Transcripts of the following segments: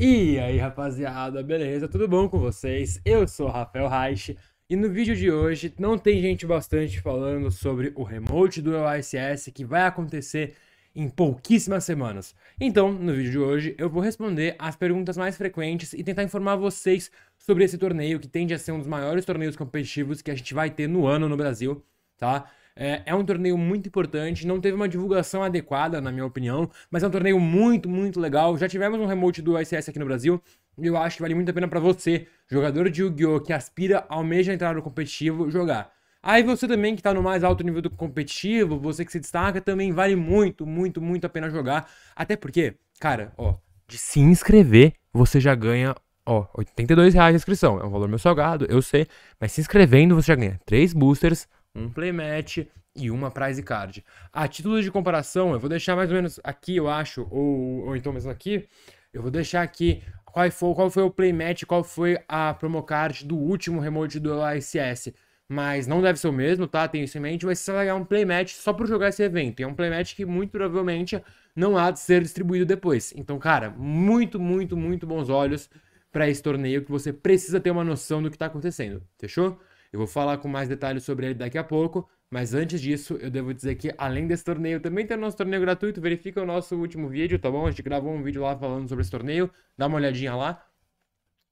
E aí, rapaziada, beleza? Tudo bom com vocês? Eu sou Rafael Reich e no vídeo de hoje não tem gente bastante falando sobre o remote do OSS que vai acontecer em pouquíssimas semanas. Então, no vídeo de hoje, eu vou responder as perguntas mais frequentes e tentar informar vocês sobre esse torneio que tende a ser um dos maiores torneios competitivos que a gente vai ter no ano no Brasil, tá? É, é um torneio muito importante, não teve uma divulgação adequada, na minha opinião, mas é um torneio muito, muito legal. Já tivemos um remote do ICS aqui no Brasil, e eu acho que vale muito a pena para você, jogador de Yu-Gi-Oh! que aspira, almeja entrar no competitivo, jogar. Aí você também que está no mais alto nível do competitivo, você que se destaca, também vale muito, muito, muito a pena jogar. Até porque, cara, ó, de se inscrever, você já ganha, ó, 82 reais a inscrição. É um valor meu salgado, eu sei, mas se inscrevendo você já ganha 3 boosters, um playmatch e uma prize card. A título de comparação, eu vou deixar mais ou menos aqui, eu acho, ou, ou então mesmo aqui, eu vou deixar aqui qual foi, qual foi o playmatch, qual foi a promo card do último remote do ICS. Mas não deve ser o mesmo, tá? tenho isso em mente, vai ser um playmatch só por jogar esse evento. E é um playmatch que muito provavelmente não há de ser distribuído depois. Então, cara, muito, muito, muito bons olhos para esse torneio que você precisa ter uma noção do que tá acontecendo. Fechou? Eu vou falar com mais detalhes sobre ele daqui a pouco, mas antes disso, eu devo dizer que além desse torneio, também tem o nosso torneio gratuito, verifica o nosso último vídeo, tá bom? A gente gravou um vídeo lá falando sobre esse torneio, dá uma olhadinha lá.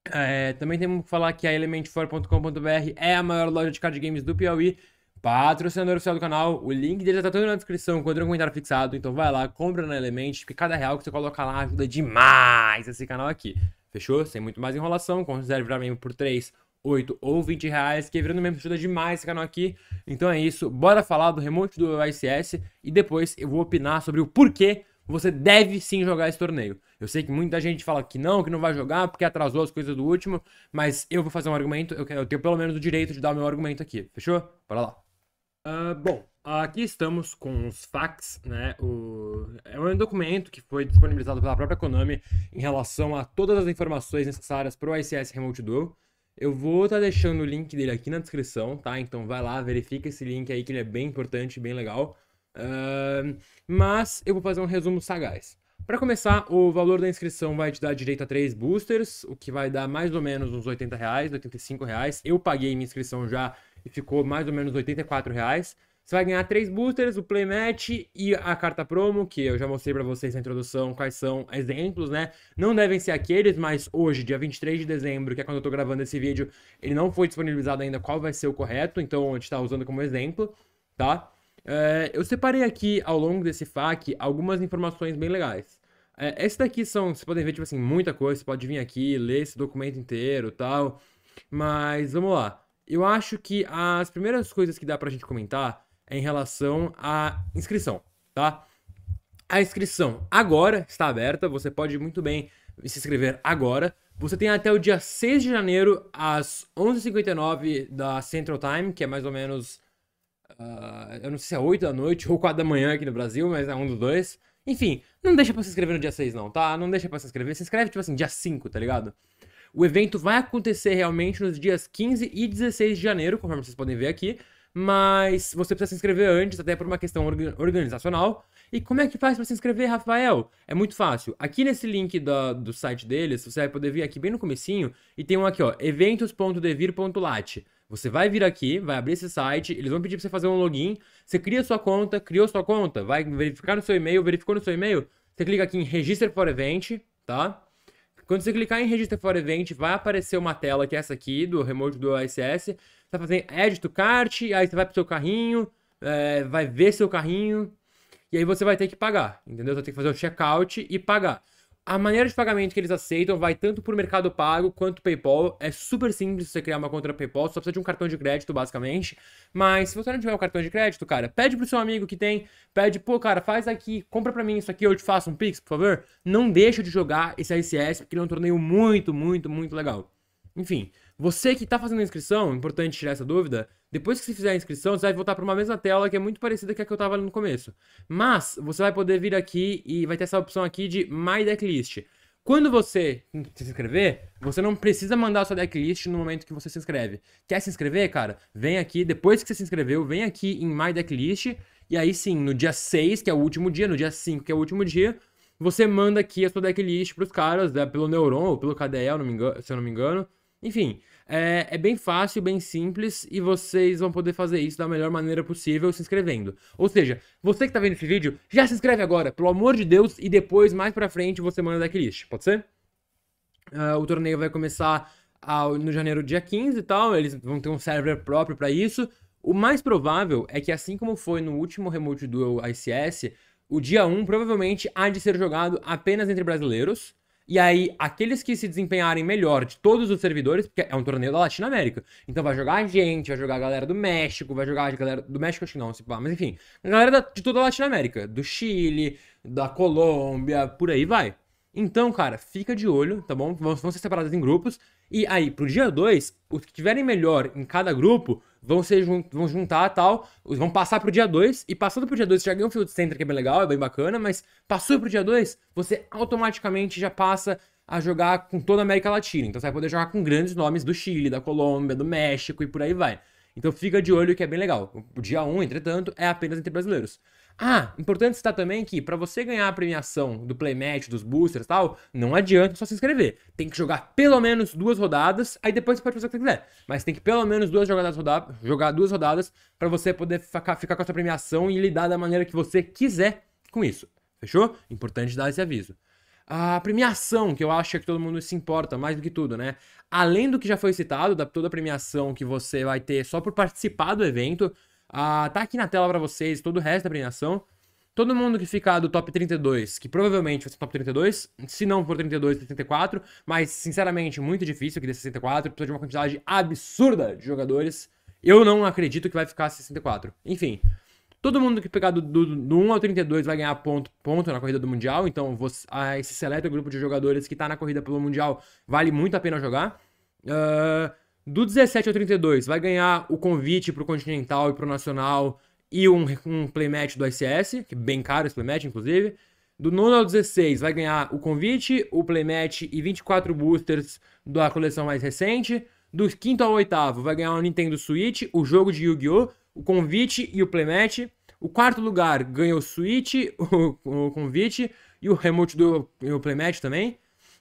É, também temos que falar que a elementfor.com.br é a maior loja de card games do Piauí, patrocinador oficial do canal, o link dele já tá todo na descrição, com o comentário fixado, então vai lá, compra na Element, porque cada real que você coloca lá ajuda demais esse canal aqui. Fechou? Sem muito mais enrolação, considere virar membro por 3 8 ou 20 reais, que é virando mesmo ajuda demais esse canal aqui. Então é isso, bora falar do remonte do ICS e depois eu vou opinar sobre o porquê você deve sim jogar esse torneio. Eu sei que muita gente fala que não, que não vai jogar porque atrasou as coisas do último, mas eu vou fazer um argumento, eu tenho pelo menos o direito de dar o meu argumento aqui, fechou? Bora lá. Uh, bom, aqui estamos com os facts, né? O... É um documento que foi disponibilizado pela própria Konami em relação a todas as informações necessárias para o ICS Remote Duel. Eu vou estar tá deixando o link dele aqui na descrição, tá? Então vai lá, verifica esse link aí que ele é bem importante, bem legal. Uh, mas eu vou fazer um resumo sagaz. Para começar, o valor da inscrição vai te dar direito a 3 boosters, o que vai dar mais ou menos uns 80 reais, 85 reais. Eu paguei minha inscrição já e ficou mais ou menos 84 reais. Você vai ganhar três boosters, o playmatch e a carta promo, que eu já mostrei para vocês na introdução quais são exemplos, né? Não devem ser aqueles, mas hoje, dia 23 de dezembro, que é quando eu tô gravando esse vídeo, ele não foi disponibilizado ainda qual vai ser o correto, então a gente tá usando como exemplo, tá? É, eu separei aqui, ao longo desse FAQ, algumas informações bem legais. É, esse daqui são, vocês podem ver, tipo assim, muita coisa, você pode vir aqui, ler esse documento inteiro tal, mas vamos lá. Eu acho que as primeiras coisas que dá pra gente comentar em relação à inscrição, tá? A inscrição agora está aberta, você pode muito bem se inscrever agora. Você tem até o dia 6 de janeiro, às 11h59 da Central Time, que é mais ou menos. Uh, eu não sei se é 8 da noite ou 4 da manhã aqui no Brasil, mas é um dos dois. Enfim, não deixa pra se inscrever no dia 6, não, tá? Não deixa pra se inscrever. Se inscreve, tipo assim, dia 5, tá ligado? O evento vai acontecer realmente nos dias 15 e 16 de janeiro, conforme vocês podem ver aqui mas você precisa se inscrever antes, até por uma questão organizacional. E como é que faz para se inscrever, Rafael? É muito fácil. Aqui nesse link do, do site deles, você vai poder vir aqui bem no comecinho e tem um aqui, ó, eventos.devir.lat. Você vai vir aqui, vai abrir esse site, eles vão pedir para você fazer um login, você cria sua conta, criou sua conta, vai verificar no seu e-mail, verificou no seu e-mail, você clica aqui em Register for Event, tá? Quando você clicar em Register for Event, vai aparecer uma tela que é essa aqui, do remote do OSS, você vai fazer add cart, aí você vai pro seu carrinho, é, vai ver seu carrinho, e aí você vai ter que pagar, entendeu? Você vai ter que fazer o checkout e pagar. A maneira de pagamento que eles aceitam vai tanto por Mercado Pago quanto PayPal. É super simples você criar uma conta no PayPal, só precisa de um cartão de crédito, basicamente. Mas se você não tiver um cartão de crédito, cara, pede pro seu amigo que tem, pede, pô, cara, faz aqui, compra pra mim isso aqui, eu te faço um Pix, por favor. Não deixa de jogar esse RCS, porque ele é um torneio muito, muito, muito legal. Enfim, você que está fazendo a inscrição, importante tirar essa dúvida, depois que você fizer a inscrição, você vai voltar para uma mesma tela que é muito parecida com a que eu estava ali no começo. Mas você vai poder vir aqui e vai ter essa opção aqui de My Decklist. Quando você se inscrever, você não precisa mandar a sua decklist no momento que você se inscreve. Quer se inscrever, cara? Vem aqui, depois que você se inscreveu, vem aqui em My Decklist. E aí sim, no dia 6, que é o último dia, no dia 5, que é o último dia, você manda aqui a sua decklist pros caras, né, pelo Neuron ou pelo KDE, se eu não me engano. Enfim, é, é, bem fácil, bem simples e vocês vão poder fazer isso da melhor maneira possível se inscrevendo. Ou seja, você que está vendo esse vídeo, já se inscreve agora, pelo amor de Deus, e depois, mais pra frente, você manda decklist, pode ser? Uh, o torneio vai começar ao, ah, no janeiro dia 15 e tal, eles vão ter um server próprio para isso. O mais provável é que, assim como foi no último Remote Duel ICS, o dia 1 provavelmente há de ser jogado apenas entre brasileiros, e aí, aqueles que se desempenharem melhor de todos os servidores, porque é um torneio da Latinoamérica. Então vai jogar a gente, vai jogar a galera do México, vai jogar a galera do México, acho que não, se pá, mas enfim, a galera de toda a Latinoamérica, do Chile, da Colômbia, por aí vai. Então, cara, fica de olho, tá bom? Vão, vão ser separadas em grupos. E aí, pro dia 2, os que tiverem melhor em cada grupo vão se jun vão juntar tal, vão passar pro dia 2. E passando pro dia 2, você já ganha um Field Center que é bem legal, é bem bacana, mas passou pro dia 2, você automaticamente já passa a jogar com toda a América Latina. Então você vai poder jogar com grandes nomes do Chile, da Colômbia, do México e por aí vai. Então fica de olho que é bem legal. O dia 1, um, entretanto, é apenas entre brasileiros. Ah, importante citar também que para você ganhar a premiação do playmatch, dos boosters e tal, não adianta só se inscrever. Tem que jogar pelo menos duas rodadas, aí depois você pode fazer o que você quiser. Mas tem que pelo menos duas jogadas rodar, jogar duas rodadas para você poder ficar, ficar com essa premiação e lidar da maneira que você quiser com isso. Fechou? Importante dar esse aviso. A premiação, que eu acho que todo mundo se importa mais do que tudo, né? Além do que já foi citado, da toda a premiação que você vai ter só por participar do evento, ah, tá aqui na tela para vocês todo o resto da premiação. Todo mundo que ficar do top 32, que provavelmente vai ser top 32, se não for 32, 34, mas sinceramente muito difícil que dê 64, precisa de uma quantidade absurda de jogadores. Eu não acredito que vai ficar 64. Enfim, todo mundo que pegar do, do, do 1 ao 32 vai ganhar ponto, ponto na corrida do Mundial, então você, esse seleto grupo de jogadores que tá na corrida pelo Mundial vale muito a pena jogar. Uh, do 17 ao 32, vai ganhar o convite pro Continental e pro Nacional e um, um playmatch do ICS, que é bem caro esse playmatch, inclusive. Do 9 ao 16, vai ganhar o convite, o playmatch e 24 boosters da coleção mais recente. Do 5 ao 8, vai ganhar o Nintendo Switch, o jogo de Yu-Gi-Oh!, o convite e o playmatch. O quarto lugar ganha o Switch, o, o convite e o remote do o playmatch também.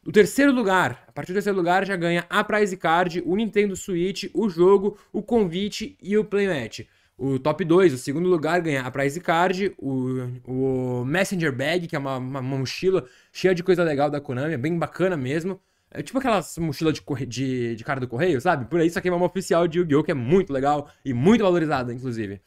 No terceiro lugar, a partir do terceiro lugar já ganha a Prize Card, o Nintendo Switch, o jogo, o convite e o playmat. O top 2, o segundo lugar, ganha a Prize Card, o, o Messenger Bag, que é uma, uma, uma, mochila cheia de coisa legal da Konami, é bem bacana mesmo. É tipo aquelas mochilas de, de, de cara do correio, sabe? Por aí, aqui é uma oficial de Yu-Gi-Oh! que é muito legal e muito valorizada, inclusive.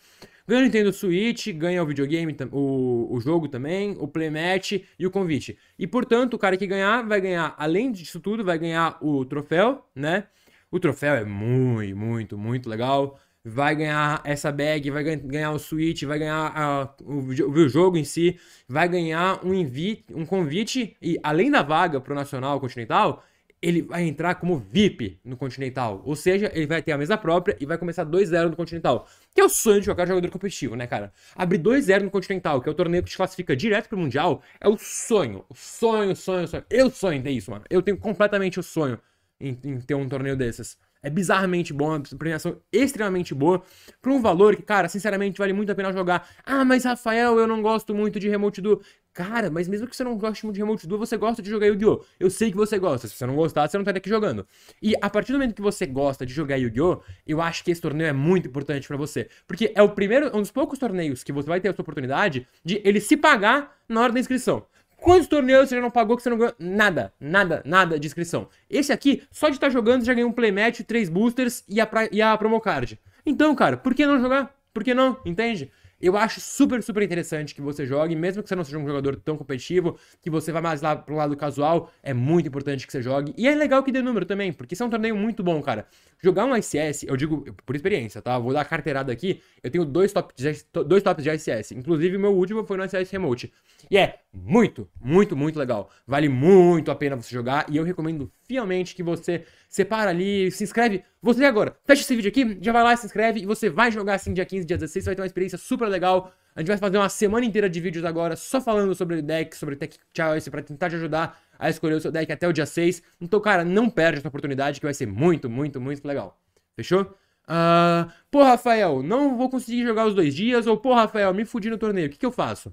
Ganha o Nintendo Switch, ganha o videogame, o, o jogo também, o playmatch e o convite. E, portanto, o cara que ganhar vai ganhar, além disso tudo, vai ganhar o troféu, né? O troféu é muito, muito, muito legal. Vai ganhar essa bag, vai ganhar o Switch, vai ganhar a, o, o, jogo em si, vai ganhar um, invite, um convite, e além da vaga pro Nacional Continental, ele vai entrar como VIP no Continental. Ou seja, ele vai ter a mesa própria e vai começar 2-0 no Continental. Que é o sonho de qualquer jogador competitivo, né, cara? Abrir 2-0 no Continental, que é o torneio que te classifica direto pro Mundial, é o sonho. O sonho, sonho, sonho. Eu sonho ter isso, mano. Eu tenho completamente o sonho em, em ter um torneio desses. É bizarramente bom, é uma premiação extremamente boa, por um valor que, cara, sinceramente, vale muito a pena jogar. Ah, mas Rafael, eu não gosto muito de remote do. Cara, mas mesmo que você não goste muito de Remote Duel, você gosta de jogar Yu-Gi-Oh! Eu sei que você gosta. Se você não gostar, você não tá aqui jogando. E a partir do momento que você gosta de jogar Yu-Gi-Oh! Eu acho que esse torneio é muito importante para você. Porque é o primeiro, um dos poucos torneios que você vai ter essa oportunidade de ele se pagar na hora da inscrição. Quantos torneios você já não pagou que você não ganhou? Nada, nada, nada de inscrição. Esse aqui, só de estar tá jogando, você já ganhou um playmatch, três boosters e a, pra... e a promo card. Então, cara, por que não jogar? Por que não? Entende? Eu acho super, super interessante que você jogue, mesmo que você não seja um jogador tão competitivo, que você vá mais lá pro lado casual, é muito importante que você jogue. E é legal que dê número também, porque isso é um torneio muito bom, cara. Jogar um ICS, eu digo por experiência, tá? Vou dar a carteirada aqui. Eu tenho dois, top de, dois tops de ICS. Inclusive, meu último foi no ICS Remote. E é muito, muito, muito legal. Vale muito a pena você jogar e eu recomendo fielmente que você separa ali, se inscreve. Você agora, fecha esse vídeo aqui, já vai lá, se inscreve e você vai jogar assim dia 15, dia 16, você vai ter uma experiência super legal. A gente vai fazer uma semana inteira de vídeos agora só falando sobre deck, sobre tech choice, pra tentar te ajudar a escolher o seu deck até o dia 6. Então, cara, não perde essa oportunidade que vai ser muito, muito, muito legal. Fechou? Uh, pô, Rafael, não vou conseguir jogar os dois dias, ou pô, Rafael, me fudi no torneio, o que, que eu faço?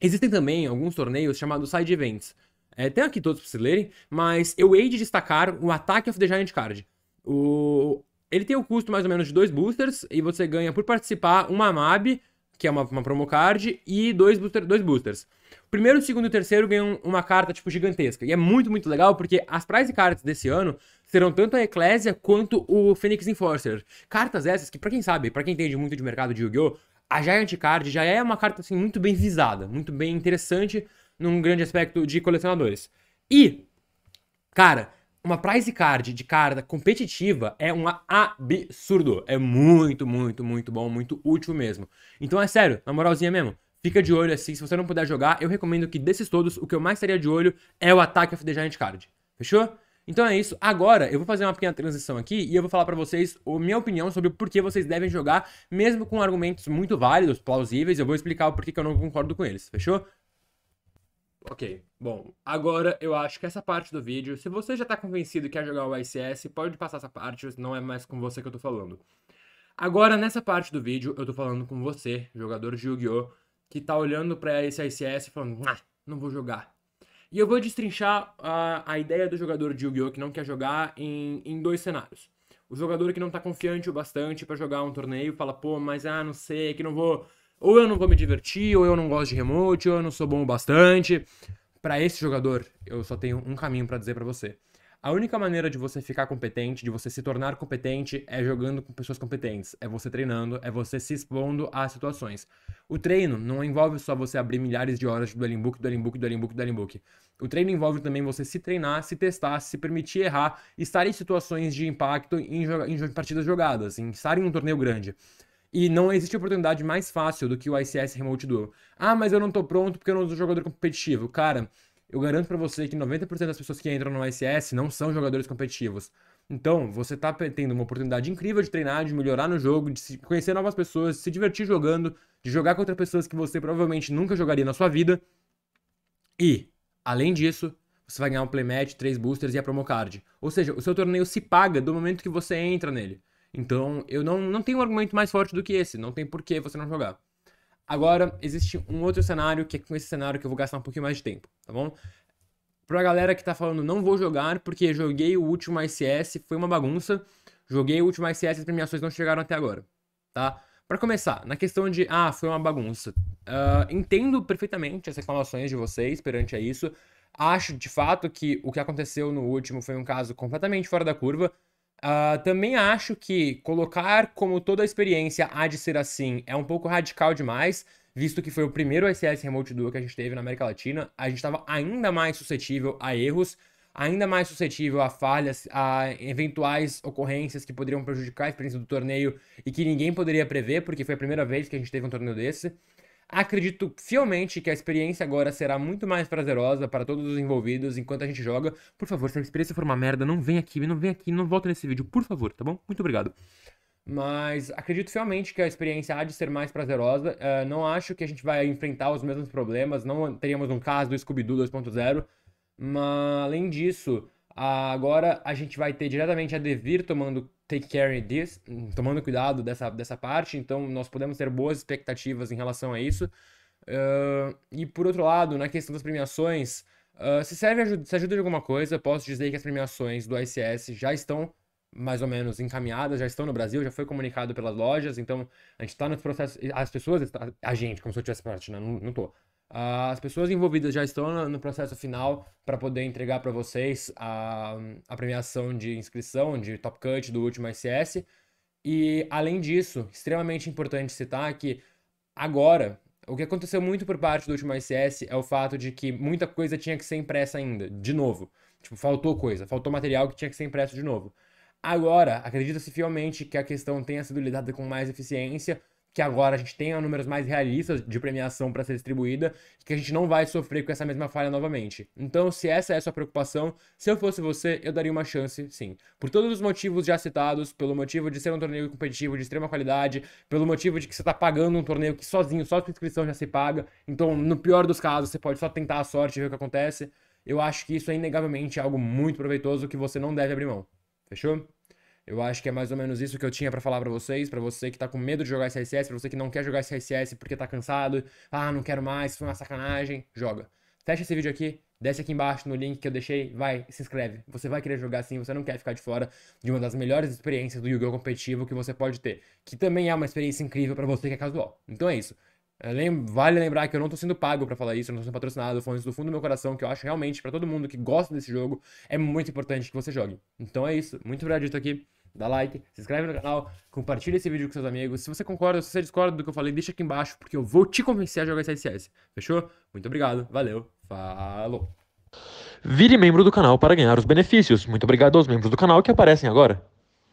Existem também alguns torneios chamados side events. É, tem aqui todos pra vocês lerem, mas eu hei de destacar o Attack of the Giant Card. O... Ele tem o custo mais ou menos de dois boosters, e você ganha por participar uma MAB, que é uma, uma promo card, e dois, booster, dois boosters. Primeiro, segundo e terceiro ganham uma carta, tipo, gigantesca. E é muito, muito legal, porque as prize cards desse ano serão tanto a Eclésia quanto o Phoenix Enforcer. Cartas essas que, para quem sabe, para quem entende muito de mercado de Yu-Gi-Oh!, a Giant Card já é uma carta, assim, muito bem visada, muito bem interessante, num grande aspecto de colecionadores. E, cara, uma prize card de carta competitiva é um absurdo. É muito, muito, muito bom, muito útil mesmo. Então é sério, na moralzinha mesmo. Fica de olho assim, se você não puder jogar, eu recomendo que desses todos, o que eu mais estaria de olho é o Ataque of the Giant Card. Fechou? Então é isso. Agora eu vou fazer uma pequena transição aqui e eu vou falar para vocês a minha opinião sobre o porquê vocês devem jogar, mesmo com argumentos muito válidos, plausíveis. Eu vou explicar o porquê que eu não concordo com eles, fechou? Ok, bom, agora eu acho que essa parte do vídeo, se você já está convencido que quer jogar o ICS, pode passar essa parte, não é mais com você que eu estou falando. Agora, nessa parte do vídeo, eu estou falando com você, jogador de Yu-Gi-Oh!, que está olhando para esse ICS e falando, ah, não vou jogar. E eu vou destrinchar a, a ideia do jogador de Yu-Gi-Oh! que não quer jogar em, em dois cenários. O jogador que não está confiante o bastante para jogar um torneio fala, pô, mas ah, não sei, que não vou ou eu não vou me divertir, ou eu não gosto de remote, ou eu não sou bom o bastante. Para esse jogador, eu só tenho um caminho para dizer para você. A única maneira de você ficar competente, de você se tornar competente, é jogando com pessoas competentes. É você treinando, é você se expondo a situações. O treino não envolve só você abrir milhares de horas de Dueling Book, Dueling Book, Dueling Book, Dueling Book. O treino envolve também você se treinar, se testar, se permitir errar, estar em situações de impacto em, em partidas jogadas, em estar em um torneio grande. E não existe oportunidade mais fácil do que o ICS Remote Duo. Ah, mas eu não tô pronto porque eu não sou jogador competitivo. Cara, eu garanto para você que 90% das pessoas que entram no ICS não são jogadores competitivos. Então, você tá tendo uma oportunidade incrível de treinar, de melhorar no jogo, de conhecer novas pessoas, de se divertir jogando, de jogar contra pessoas que você provavelmente nunca jogaria na sua vida. E, além disso, você vai ganhar um playmat, três boosters e a promocard. Ou seja, o seu torneio se paga do momento que você entra nele. Então, eu não, não tenho um argumento mais forte do que esse. Não tem por que você não jogar. Agora, existe um outro cenário, que é com esse cenário que eu vou gastar um pouquinho mais de tempo, tá bom? Pra galera que tá falando, não vou jogar, porque joguei o último ICS, foi uma bagunça. Joguei o último ICS e as premiações não chegaram até agora, tá? Para começar, na questão de, ah, foi uma bagunça. Uh, entendo perfeitamente as reclamações de vocês perante a isso. Acho, de fato, que o que aconteceu no último foi um caso completamente fora da curva. Uh, também acho que colocar como toda a experiência há de ser assim é um pouco radical demais, visto que foi o primeiro SS Remote Duo que a gente teve na América Latina. A gente estava ainda mais suscetível a erros, ainda mais suscetível a falhas, a eventuais ocorrências que poderiam prejudicar a experiência do torneio e que ninguém poderia prever, porque foi a primeira vez que a gente teve um torneio desse. Acredito fielmente que a experiência agora será muito mais prazerosa para todos os envolvidos enquanto a gente joga. Por favor, se a experiência for uma merda, não vem aqui, não vem aqui, não volta nesse vídeo, por favor, tá bom? Muito obrigado. Mas acredito fielmente que a experiência há de ser mais prazerosa. Uh, não acho que a gente vai enfrentar os mesmos problemas. Não teríamos um caso do Scooby-Doo 2.0. Mas além disso, Agora a gente vai ter diretamente a Devir tomando take care this, tomando cuidado dessa, dessa parte, então nós podemos ter boas expectativas em relação a isso. Uh, e por outro lado, na questão das premiações, uh, se serve ajuda, se ajuda de alguma coisa, posso dizer que as premiações do ICS já estão mais ou menos encaminhadas, já estão no Brasil, já foi comunicado pelas lojas, então a gente está nos processos, as pessoas, a gente, como se eu tivesse parte, né? não, não tô, as pessoas envolvidas já estão no processo final para poder entregar para vocês a, a, premiação de inscrição de Top Cut do último ICS. E, além disso, extremamente importante citar que agora, o que aconteceu muito por parte do último ICS é o fato de que muita coisa tinha que ser impressa ainda, de novo. Tipo, faltou coisa, faltou material que tinha que ser impresso de novo. Agora, acredita-se fielmente que a questão tenha sido lidada com mais eficiência que agora a gente tenha números mais realistas de premiação para ser distribuída, que a gente não vai sofrer com essa mesma falha novamente. Então, se essa é a sua preocupação, se eu fosse você, eu daria uma chance, sim. Por todos os motivos já citados, pelo motivo de ser um torneio competitivo de extrema qualidade, pelo motivo de que você está pagando um torneio que sozinho, só a inscrição já se paga, então, no pior dos casos, você pode só tentar a sorte e ver o que acontece. Eu acho que isso é inegavelmente algo muito proveitoso que você não deve abrir mão. Fechou? Eu acho que é mais ou menos isso que eu tinha para falar para vocês, para você que tá com medo de jogar CSS, para você que não quer jogar CSS porque tá cansado, ah, não quero mais, foi é uma sacanagem, joga. Fecha esse vídeo aqui, desce aqui embaixo no link que eu deixei, vai, se inscreve. Você vai querer jogar sim, você não quer ficar de fora de uma das melhores experiências do Yu-Gi-Oh competitivo que você pode ter, que também é uma experiência incrível para você que é casual. Então é isso. É, vale lembrar que eu não tô sendo pago para falar isso, eu não tô sendo patrocinado, foi isso do fundo do meu coração, que eu acho realmente, para todo mundo que gosta desse jogo, é muito importante que você jogue. Então é isso, muito obrigado aqui dá like, se inscreve no canal, compartilha esse vídeo com seus amigos. Se você concorda, se você discorda do que eu falei, deixa aqui embaixo, porque eu vou te convencer a jogar CSS. Fechou? Muito obrigado, valeu, falou! Vire membro do canal para ganhar os benefícios. Muito obrigado aos membros do canal que aparecem agora.